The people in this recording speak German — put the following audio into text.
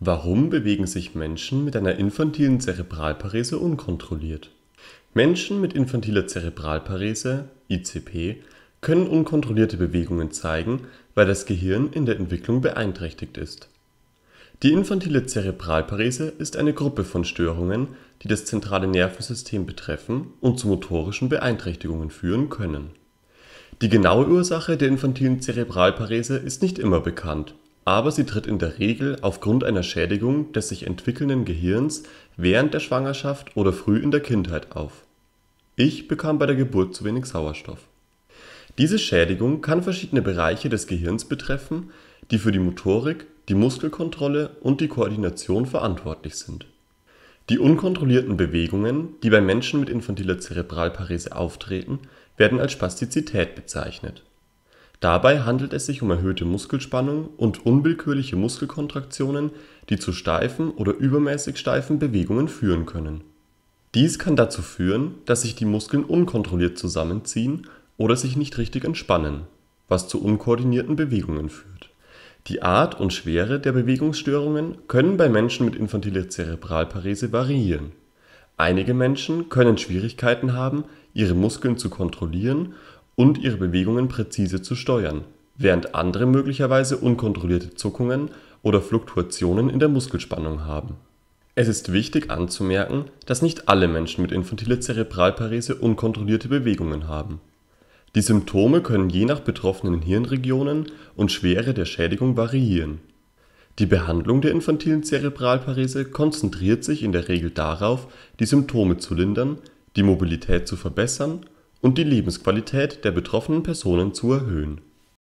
Warum bewegen sich Menschen mit einer infantilen Zerebralparese unkontrolliert? Menschen mit infantiler Zerebralparese (ICP) können unkontrollierte Bewegungen zeigen, weil das Gehirn in der Entwicklung beeinträchtigt ist. Die infantile Zerebralparese ist eine Gruppe von Störungen, die das zentrale Nervensystem betreffen und zu motorischen Beeinträchtigungen führen können. Die genaue Ursache der infantilen Zerebralparese ist nicht immer bekannt aber sie tritt in der Regel aufgrund einer Schädigung des sich entwickelnden Gehirns während der Schwangerschaft oder früh in der Kindheit auf. Ich bekam bei der Geburt zu wenig Sauerstoff. Diese Schädigung kann verschiedene Bereiche des Gehirns betreffen, die für die Motorik, die Muskelkontrolle und die Koordination verantwortlich sind. Die unkontrollierten Bewegungen, die bei Menschen mit infantiler Zerebralparese auftreten, werden als Spastizität bezeichnet Dabei handelt es sich um erhöhte Muskelspannung und unwillkürliche Muskelkontraktionen, die zu steifen oder übermäßig steifen Bewegungen führen können. Dies kann dazu führen, dass sich die Muskeln unkontrolliert zusammenziehen oder sich nicht richtig entspannen, was zu unkoordinierten Bewegungen führt. Die Art und Schwere der Bewegungsstörungen können bei Menschen mit infantiler Zerebralparese variieren. Einige Menschen können Schwierigkeiten haben, ihre Muskeln zu kontrollieren und ihre Bewegungen präzise zu steuern, während andere möglicherweise unkontrollierte Zuckungen oder Fluktuationen in der Muskelspannung haben. Es ist wichtig anzumerken, dass nicht alle Menschen mit infantiler Zerebralparese unkontrollierte Bewegungen haben. Die Symptome können je nach betroffenen Hirnregionen und Schwere der Schädigung variieren. Die Behandlung der infantilen Zerebralparese konzentriert sich in der Regel darauf, die Symptome zu lindern, die Mobilität zu verbessern und die Lebensqualität der betroffenen Personen zu erhöhen